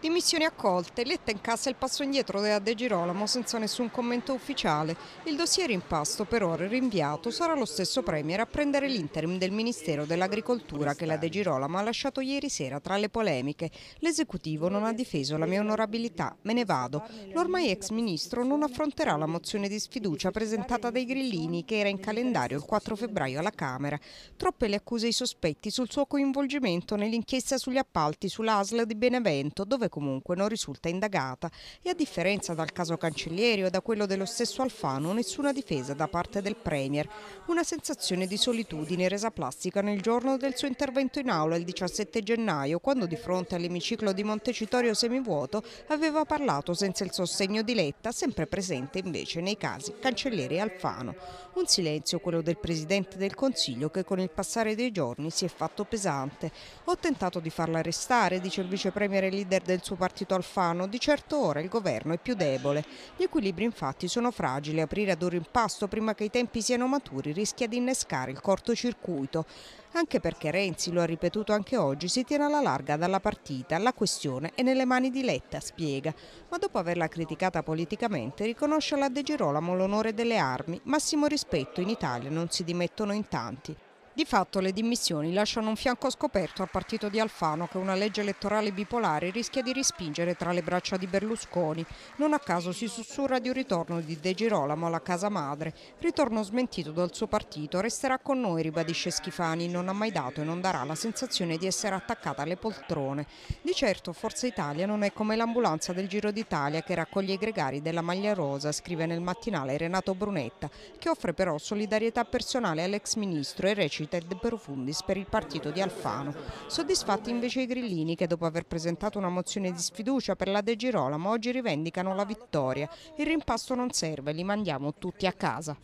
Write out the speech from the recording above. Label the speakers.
Speaker 1: Dimissioni accolte, Letta in cassa il passo indietro della De Girolamo senza nessun commento ufficiale. Il dossier in pasto per ora rinviato sarà lo stesso Premier a prendere l'interim del Ministero dell'Agricoltura che la De Girolamo ha lasciato ieri sera tra le polemiche. L'esecutivo non ha difeso la mia onorabilità, me ne vado. L'ormai ex ministro non affronterà la mozione di sfiducia presentata dai grillini che era in calendario il 4 febbraio alla Camera. Troppe le accuse e i sospetti sul suo coinvolgimento nell'inchiesta sugli appalti sull'ASL di Benevento dove comunque non risulta indagata e a differenza dal caso Cancellieri o da quello dello stesso Alfano nessuna difesa da parte del Premier. Una sensazione di solitudine resa plastica nel giorno del suo intervento in aula il 17 gennaio quando di fronte all'emiciclo di Montecitorio semivuoto aveva parlato senza il sostegno di Letta, sempre presente invece nei casi Cancellieri e Alfano. Un silenzio quello del Presidente del Consiglio che con il passare dei giorni si è fatto pesante. Ho tentato di farla restare, dice il vicepremier e leader del del suo partito Alfano, di certo ora il governo è più debole. Gli equilibri infatti sono fragili, aprire ad un rimpasto prima che i tempi siano maturi rischia di innescare il cortocircuito. Anche perché Renzi, lo ha ripetuto anche oggi, si tiene alla larga dalla partita, la questione è nelle mani di Letta, spiega. Ma dopo averla criticata politicamente riconosce alla De Girolamo l'onore delle armi, massimo rispetto in Italia non si dimettono in tanti. Di fatto le dimissioni lasciano un fianco scoperto al partito di Alfano che una legge elettorale bipolare rischia di rispingere tra le braccia di Berlusconi. Non a caso si sussurra di un ritorno di De Girolamo alla casa madre. Ritorno smentito dal suo partito, resterà con noi, ribadisce Schifani, non ha mai dato e non darà la sensazione di essere attaccata alle poltrone. Di certo Forza Italia non è come l'ambulanza del Giro d'Italia che raccoglie i gregari della maglia rosa, scrive nel mattinale Renato Brunetta, che offre però solidarietà personale all'ex ministro e recita nascita e de profundis per il partito di Alfano. Soddisfatti invece i grillini che dopo aver presentato una mozione di sfiducia per la De Girolamo oggi rivendicano la vittoria. Il rimpasto non serve, li mandiamo tutti a casa.